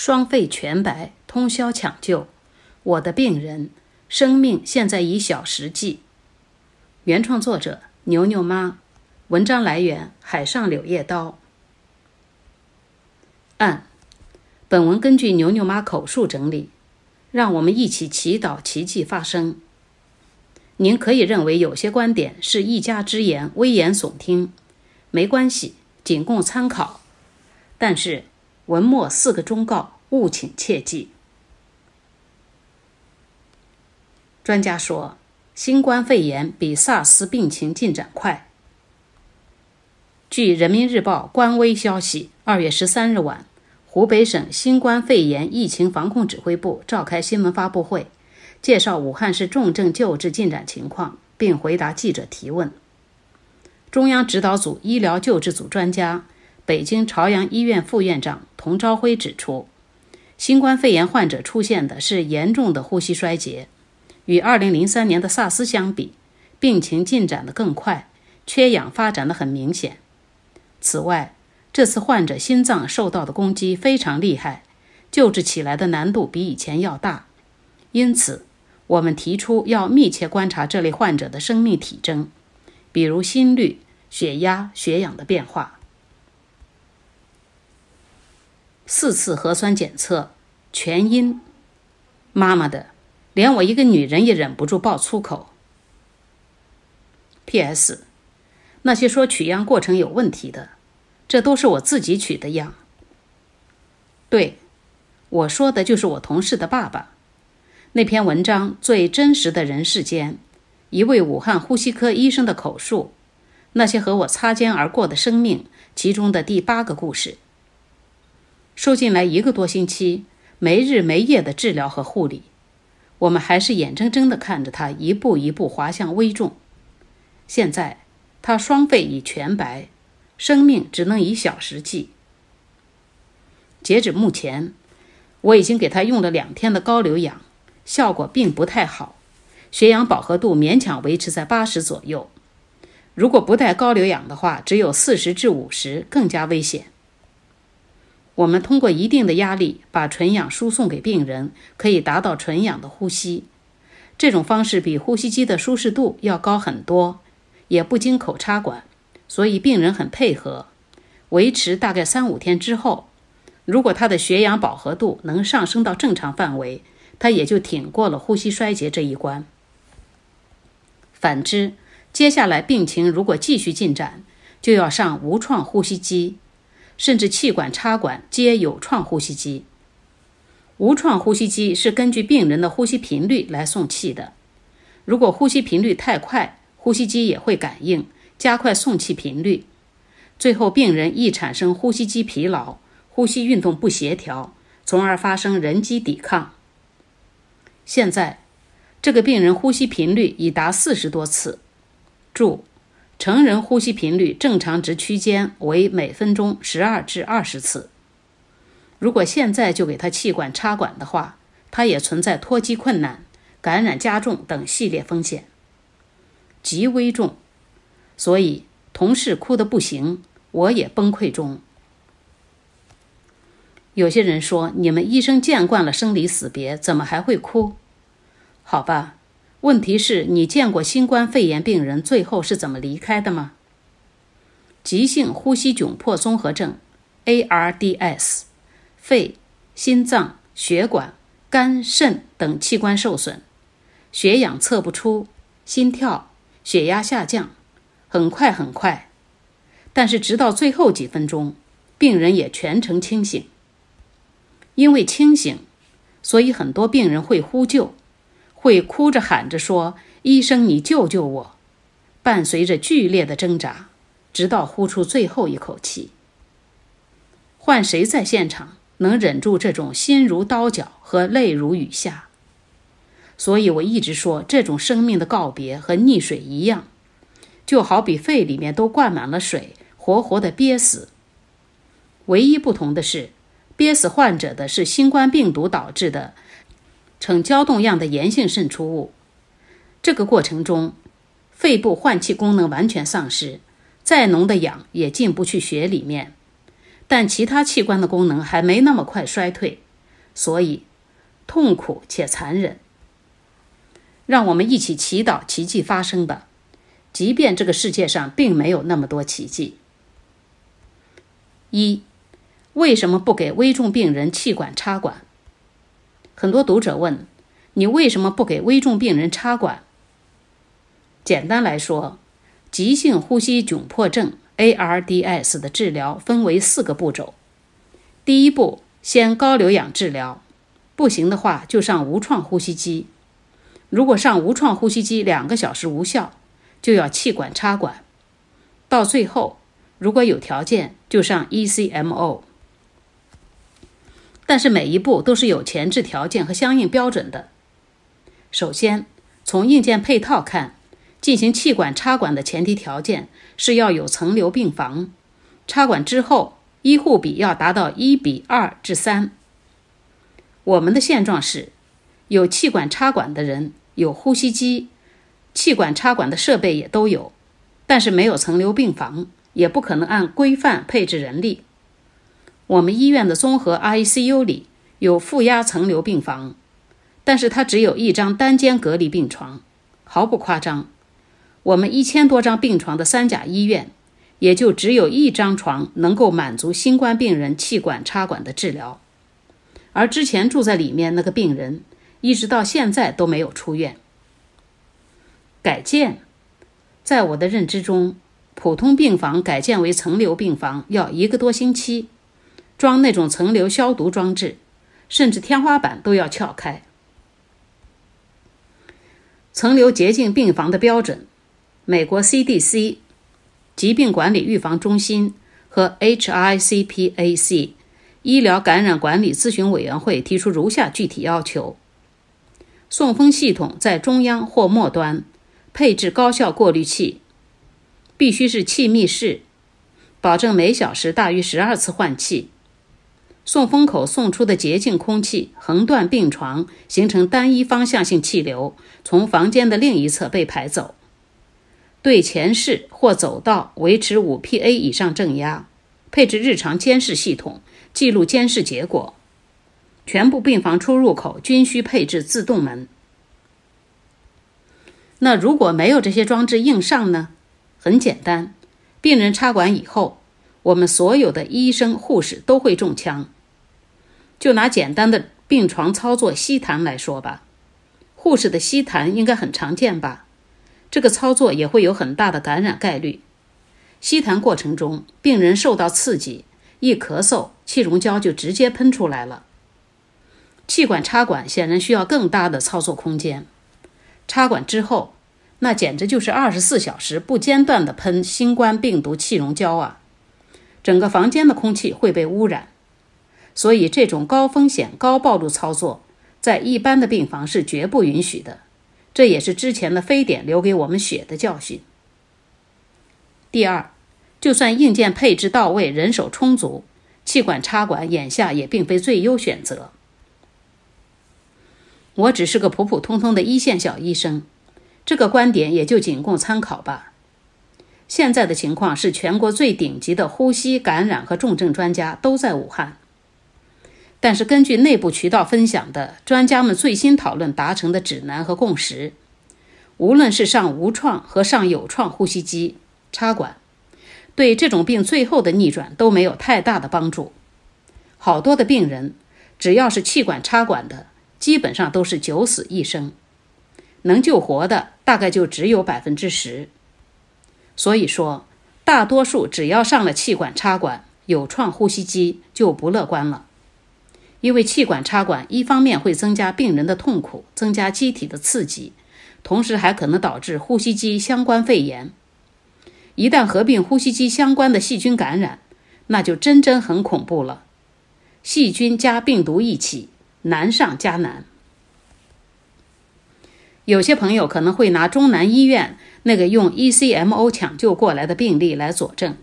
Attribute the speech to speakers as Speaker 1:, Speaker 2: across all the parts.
Speaker 1: 双肺全白，通宵抢救，我的病人生命现在以小时计。原创作者牛牛妈，文章来源《海上柳叶刀》。按，本文根据牛牛妈口述整理。让我们一起祈祷奇迹发生。您可以认为有些观点是一家之言、危言耸听，没关系，仅供参考。但是。文末四个忠告，务请切记。专家说，新冠肺炎比萨斯病情进展快。据人民日报官微消息，二月十三日晚，湖北省新冠肺炎疫情防控指挥部召开新闻发布会，介绍武汉市重症救治进展情况，并回答记者提问。中央指导组医疗救治组专家。北京朝阳医院副院长童朝晖指出，新冠肺炎患者出现的是严重的呼吸衰竭，与2003年的萨斯相比，病情进展的更快，缺氧发展的很明显。此外，这次患者心脏受到的攻击非常厉害，救治起来的难度比以前要大。因此，我们提出要密切观察这类患者的生命体征，比如心率、血压、血氧的变化。四次核酸检测全阴，妈妈的，连我一个女人也忍不住爆粗口。P.S. 那些说取样过程有问题的，这都是我自己取的样。对，我说的就是我同事的爸爸。那篇文章最真实的人世间，一位武汉呼吸科医生的口述，那些和我擦肩而过的生命，其中的第八个故事。收进来一个多星期，没日没夜的治疗和护理，我们还是眼睁睁地看着他一步一步滑向危重。现在他双肺已全白，生命只能以小时计。截止目前，我已经给他用了两天的高流氧，效果并不太好，血氧饱和度勉强维持在八十左右。如果不带高流氧的话，只有四十至五十，更加危险。我们通过一定的压力把纯氧输送给病人，可以达到纯氧的呼吸。这种方式比呼吸机的舒适度要高很多，也不经口插管，所以病人很配合。维持大概三五天之后，如果他的血氧饱和度能上升到正常范围，他也就挺过了呼吸衰竭这一关。反之，接下来病情如果继续进展，就要上无创呼吸机。甚至气管插管接有创呼吸机，无创呼吸机是根据病人的呼吸频率来送气的。如果呼吸频率太快，呼吸机也会感应加快送气频率，最后病人易产生呼吸机疲劳、呼吸运动不协调，从而发生人机抵抗。现在，这个病人呼吸频率已达四十多次。注。成人呼吸频率正常值区间为每分钟十二至二十次。如果现在就给他气管插管的话，他也存在脱机困难、感染加重等系列风险，极危重。所以同事哭得不行，我也崩溃中。有些人说：“你们医生见惯了生离死别，怎么还会哭？”好吧。问题是：你见过新冠肺炎病人最后是怎么离开的吗？急性呼吸窘迫综合症 （ARDS），肺、心脏、血管、肝、肾等器官受损，血氧测不出，心跳、血压下降，很快很快。但是直到最后几分钟，病人也全程清醒。因为清醒，所以很多病人会呼救。会哭着喊着说：“医生，你救救我！”伴随着剧烈的挣扎，直到呼出最后一口气。换谁在现场，能忍住这种心如刀绞和泪如雨下？所以我一直说，这种生命的告别和溺水一样，就好比肺里面都灌满了水，活活的憋死。唯一不同的是，憋死患者的是新冠病毒导致的。呈胶冻样的炎性渗出物，这个过程中，肺部换气功能完全丧失，再浓的氧也进不去血里面，但其他器官的功能还没那么快衰退，所以痛苦且残忍。让我们一起祈祷奇迹发生吧，即便这个世界上并没有那么多奇迹。一，为什么不给危重病人气管插管？很多读者问，你为什么不给危重病人插管？简单来说，急性呼吸窘迫症 （ARDS） 的治疗分为四个步骤。第一步，先高流氧治疗，不行的话就上无创呼吸机。如果上无创呼吸机两个小时无效，就要气管插管。到最后，如果有条件，就上 ECMO。但是每一步都是有前置条件和相应标准的。首先，从硬件配套看，进行气管插管的前提条件是要有层流病房。插管之后，医护比要达到一比二至三。我们的现状是，有气管插管的人有呼吸机，气管插管的设备也都有，但是没有层流病房，也不可能按规范配置人力。我们医院的综合 ICU 里有负压层流病房，但是它只有一张单间隔离病床，毫不夸张。我们一千多张病床的三甲医院，也就只有一张床能够满足新冠病人气管插管的治疗。而之前住在里面那个病人，一直到现在都没有出院。改建，在我的认知中，普通病房改建为层流病房要一个多星期。装那种层流消毒装置，甚至天花板都要撬开。层流洁净病房的标准，美国 CDC 疾病管理预防中心和 HICPAC 医疗感染管理咨询委员会提出如下具体要求：送风系统在中央或末端配置高效过滤器，必须是气密室，保证每小时大于十二次换气。送风口送出的洁净空气横断病床，形成单一方向性气流，从房间的另一侧被排走。对前室或走道维持五 PA 以上正压，配置日常监视系统，记录监视结果。全部病房出入口均需配置自动门。那如果没有这些装置硬上呢？很简单，病人插管以后，我们所有的医生护士都会中枪。就拿简单的病床操作吸痰来说吧，护士的吸痰应该很常见吧？这个操作也会有很大的感染概率。吸痰过程中，病人受到刺激，一咳嗽，气溶胶就直接喷出来了。气管插管显然需要更大的操作空间，插管之后，那简直就是二十四小时不间断的喷新冠病毒气溶胶啊！整个房间的空气会被污染。所以，这种高风险、高暴露操作，在一般的病房是绝不允许的。这也是之前的非典留给我们血的教训。第二，就算硬件配置到位、人手充足，气管插管眼下也并非最优选择。我只是个普普通通的一线小医生，这个观点也就仅供参考吧。现在的情况是，全国最顶级的呼吸感染和重症专家都在武汉。但是，根据内部渠道分享的专家们最新讨论达成的指南和共识，无论是上无创和上有创呼吸机插管，对这种病最后的逆转都没有太大的帮助。好多的病人，只要是气管插管的，基本上都是九死一生，能救活的大概就只有百分之十。所以说，大多数只要上了气管插管、有创呼吸机，就不乐观了。因为气管插管一方面会增加病人的痛苦，增加机体的刺激，同时还可能导致呼吸机相关肺炎。一旦合并呼吸机相关的细菌感染，那就真真很恐怖了。细菌加病毒一起，难上加难。有些朋友可能会拿中南医院那个用 ECMO 抢救过来的病例来佐证，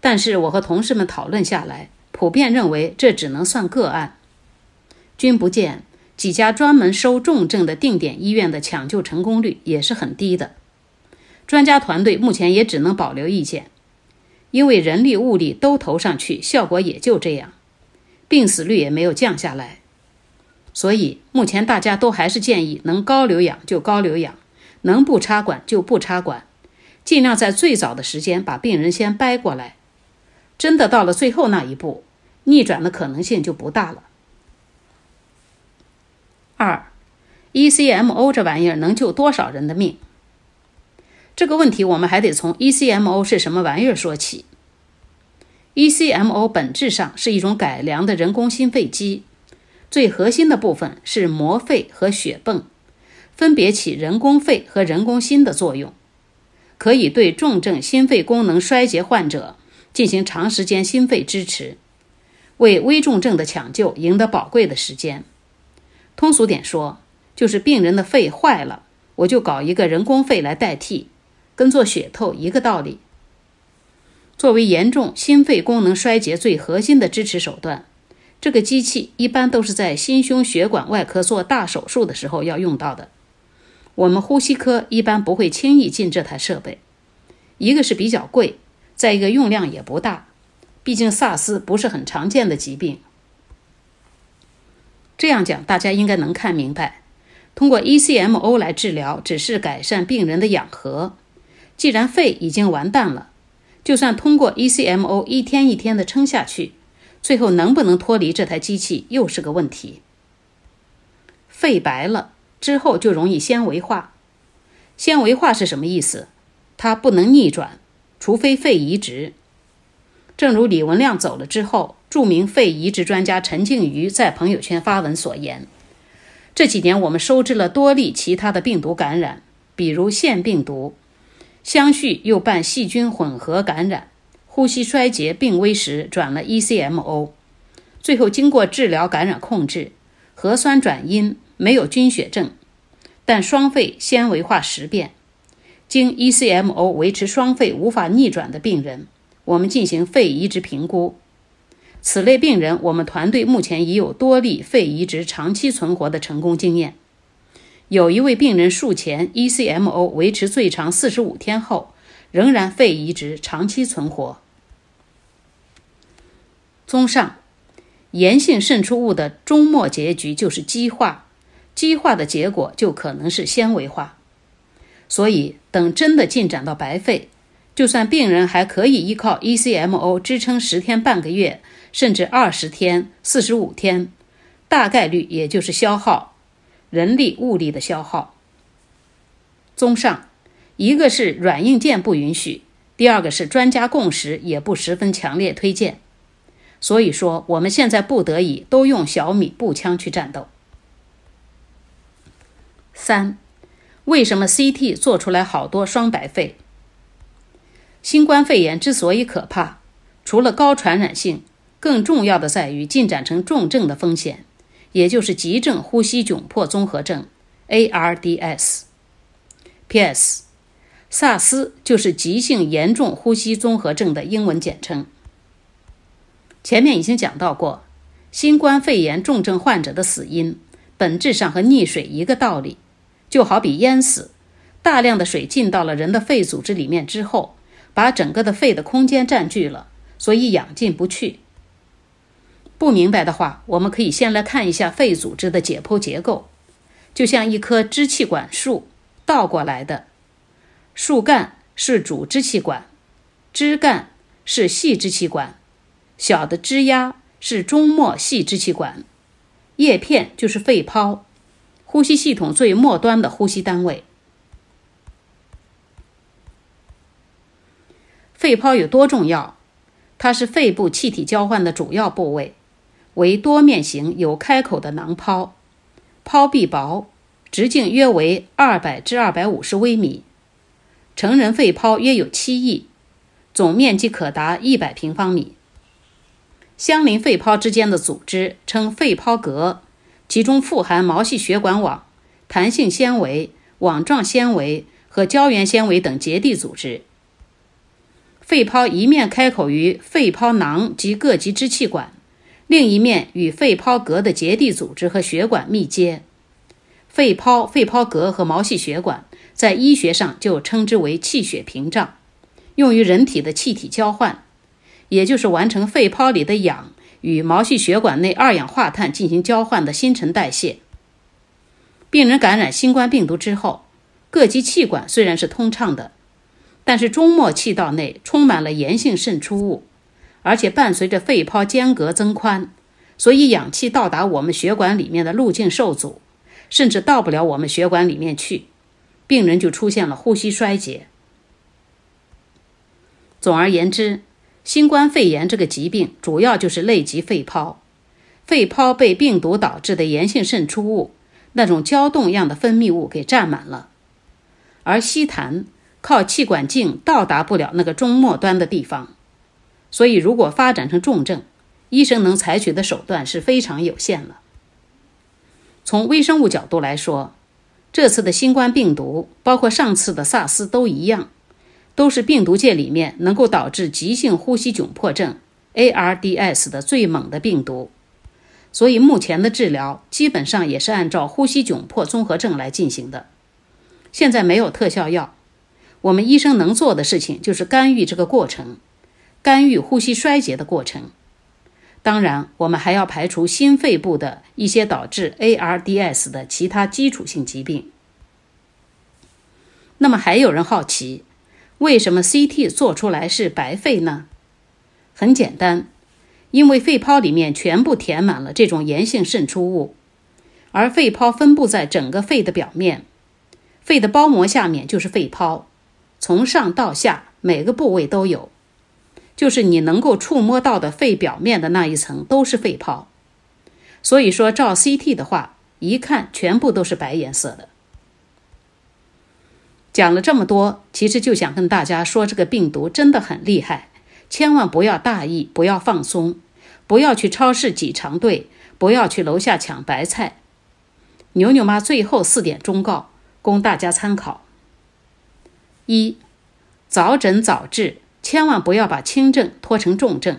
Speaker 1: 但是我和同事们讨论下来。普遍认为这只能算个案。君不见几家专门收重症的定点医院的抢救成功率也是很低的。专家团队目前也只能保留意见，因为人力物力都投上去，效果也就这样，病死率也没有降下来。所以目前大家都还是建议能高流氧就高流氧，能不插管就不插管，尽量在最早的时间把病人先掰过来。真的到了最后那一步，逆转的可能性就不大了。二，ECMO 这玩意儿能救多少人的命？这个问题我们还得从 ECMO 是什么玩意儿说起。ECMO 本质上是一种改良的人工心肺机，最核心的部分是膜肺和血泵，分别起人工肺和人工心的作用，可以对重症心肺功能衰竭患者。进行长时间心肺支持，为危重症的抢救赢得宝贵的时间。通俗点说，就是病人的肺坏了，我就搞一个人工肺来代替，跟做血透一个道理。作为严重心肺功能衰竭最核心的支持手段，这个机器一般都是在心胸血管外科做大手术的时候要用到的。我们呼吸科一般不会轻易进这台设备，一个是比较贵。再一个用量也不大，毕竟萨斯不是很常见的疾病。这样讲大家应该能看明白。通过 ECMO 来治疗只是改善病人的氧合，既然肺已经完蛋了，就算通过 ECMO 一天一天的撑下去，最后能不能脱离这台机器又是个问题。肺白了之后就容易纤维化，纤维化是什么意思？它不能逆转。除非肺移植，正如李文亮走了之后，著名肺移植专家陈静瑜在朋友圈发文所言，这几年我们收治了多例其他的病毒感染，比如腺病毒，相续又伴细菌混合感染，呼吸衰竭病危时转了 ECMO，最后经过治疗感染控制，核酸转阴，没有菌血症，但双肺纤维化实变。经 ECMO 维持双肺无法逆转的病人，我们进行肺移植评估。此类病人，我们团队目前已有多例肺移植长期存活的成功经验。有一位病人术前 ECMO 维持最长四十五天后，仍然肺移植长期存活。综上，炎性渗出物的终末结局就是激化，激化的结果就可能是纤维化。所以，等真的进展到白肺，就算病人还可以依靠 E C M O 支撑十天、半个月，甚至二十天、四十五天，大概率也就是消耗人力物力的消耗。综上，一个是软硬件不允许，第二个是专家共识也不十分强烈推荐。所以说，我们现在不得已都用小米步枪去战斗。三。为什么 CT 做出来好多双白肺？新冠肺炎之所以可怕，除了高传染性，更重要的在于进展成重症的风险，也就是急症呼吸窘迫综合症 （ARDS）。P.S. 萨斯就是急性严重呼吸综合症的英文简称。前面已经讲到过，新冠肺炎重症患者的死因本质上和溺水一个道理。就好比淹死，大量的水进到了人的肺组织里面之后，把整个的肺的空间占据了，所以氧进不去。不明白的话，我们可以先来看一下肺组织的解剖结构，就像一棵支气管树倒过来的，树干是主支气管，枝干是细支气管，小的枝丫是终末细支气管，叶片就是肺泡。呼吸系统最末端的呼吸单位——肺泡有多重要？它是肺部气体交换的主要部位，为多面形有开口的囊泡，泡壁薄，直径约为二百至二百五十微米。成人肺泡约有七亿，总面积可达一百平方米。相邻肺泡之间的组织称肺泡隔。其中富含毛细血管网、弹性纤维、网状纤维和胶原纤维等结缔组织。肺泡一面开口于肺泡囊及各级支气管，另一面与肺泡隔的结缔组织和血管密接。肺泡、肺泡隔和毛细血管在医学上就称之为气血屏障，用于人体的气体交换，也就是完成肺泡里的氧。与毛细血管内二氧化碳进行交换的新陈代谢。病人感染新冠病毒之后，各级气管虽然是通畅的，但是终末气道内充满了炎性渗出物，而且伴随着肺泡间隔增宽，所以氧气到达我们血管里面的路径受阻，甚至到不了我们血管里面去，病人就出现了呼吸衰竭。总而言之。新冠肺炎这个疾病主要就是累及肺泡，肺泡被病毒导致的炎性渗出物那种胶冻样的分泌物给占满了，而吸痰靠气管镜到达不了那个中末端的地方，所以如果发展成重症，医生能采取的手段是非常有限了。从微生物角度来说，这次的新冠病毒包括上次的萨斯都一样。都是病毒界里面能够导致急性呼吸窘迫症 （ARDS） 的最猛的病毒，所以目前的治疗基本上也是按照呼吸窘迫综合症来进行的。现在没有特效药，我们医生能做的事情就是干预这个过程，干预呼吸衰竭的过程。当然，我们还要排除心肺部的一些导致 ARDS 的其他基础性疾病。那么，还有人好奇。为什么 CT 做出来是白肺呢？很简单，因为肺泡里面全部填满了这种炎性渗出物，而肺泡分布在整个肺的表面，肺的包膜下面就是肺泡，从上到下每个部位都有，就是你能够触摸到的肺表面的那一层都是肺泡，所以说照 CT 的话，一看全部都是白颜色的。讲了这么多，其实就想跟大家说，这个病毒真的很厉害，千万不要大意，不要放松，不要去超市挤长队，不要去楼下抢白菜。牛牛妈最后四点忠告，供大家参考：一、早诊早治，千万不要把轻症拖成重症；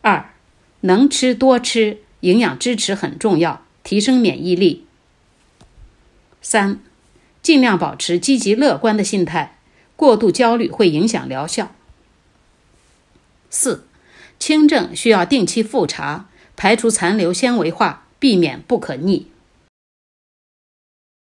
Speaker 1: 二、能吃多吃，营养支持很重要，提升免疫力；三、尽量保持积极乐观的心态，过度焦虑会影响疗效。四，轻症需要定期复查，排除残留纤维化，避免不可逆。